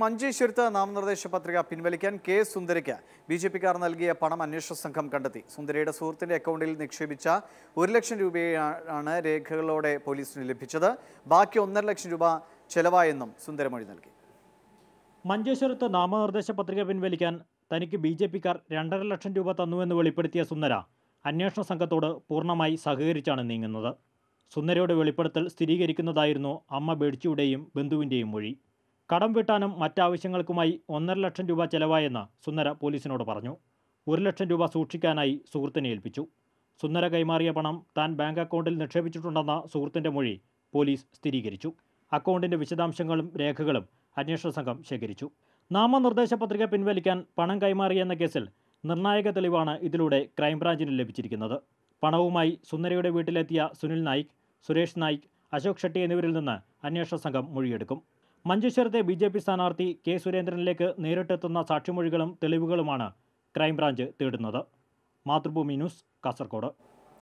മഞ്ചേശ്വരത്ത് നാമനിർദ്ദേശ പത്രിക പിൻവലിക്കാൻ കെ സുന്ദരയ്ക്ക് ബി ജെ പിക്കാർ നൽകിയ പണം അന്വേഷണ സംഘം കണ്ടെത്തി സുന്ദരയുടെ സുഹൃത്തിന്റെ അക്കൗണ്ടിൽ നിക്ഷേപിച്ച ഒരു ലക്ഷം രൂപയാണ് രേഖകളോടെ പോലീസിന് ലഭിച്ചത് ബാക്കി ഒന്നര ലക്ഷം രൂപ ചെലവായെന്നും സുന്ദരമൊഴി നൽകി മഞ്ചേശ്വരത്ത് നാമനിർദ്ദേശ പത്രിക പിൻവലിക്കാൻ തനിക്ക് ബി ജെ പിക്കാർ രണ്ടര ലക്ഷം രൂപ തന്നുവെന്ന് വെളിപ്പെടുത്തിയ സുന്ദര അന്വേഷണ സംഘത്തോട് പൂർണ്ണമായി സഹകരിച്ചാണ് നീങ്ങുന്നത് സുന്ദരയുടെ വെളിപ്പെടുത്തൽ സ്ഥിരീകരിക്കുന്നതായിരുന്നു അമ്മ ബേഡ്ജിയുടെയും ബന്ധുവിൻ്റെയും മൊഴി കടം വെട്ടാനും മറ്റാവശ്യങ്ങൾക്കുമായി ഒന്നര ലക്ഷം രൂപ ചെലവായെന്ന് സുന്ദര പോലീസിനോട് പറഞ്ഞു ഒരു ലക്ഷം രൂപ സൂക്ഷിക്കാനായി സുഹൃത്തിനെ ഏൽപ്പിച്ചു സുന്ദര കൈമാറിയ പണം താൻ ബാങ്ക് അക്കൗണ്ടിൽ നിക്ഷേപിച്ചിട്ടുണ്ടെന്ന സുഹൃത്തിൻ്റെ മൊഴി പോലീസ് സ്ഥിരീകരിച്ചു അക്കൗണ്ടിൻ്റെ വിശദാംശങ്ങളും രേഖകളും അന്വേഷണ സംഘം ശേഖരിച്ചു നാമനിർദ്ദേശ പത്രിക പിൻവലിക്കാൻ പണം കൈമാറിയെന്ന കേസിൽ നിർണായക തെളിവാണ് ഇതിലൂടെ ക്രൈംബ്രാഞ്ചിന് ലഭിച്ചിരിക്കുന്നത് പണവുമായി സുന്ദരയുടെ വീട്ടിലെത്തിയ സുനിൽ നായിക് സുരേഷ് നായിക് അശോക് ഷെട്ടി എന്നിവരിൽ നിന്ന് അന്വേഷണ സംഘം മൊഴിയെടുക്കും മഞ്ചേശ്വരത്തെ ബി ജെ പി സ്ഥാനാർത്ഥി കെ സുരേന്ദ്രനിലേക്ക് നേരിട്ടെത്തുന്ന സാക്ഷിമൊഴികളും തെളിവുകളുമാണ് ക്രൈംബ്രാഞ്ച് തേടുന്നത് മാതൃഭൂമി ന്യൂസ് കാസർഗോഡ്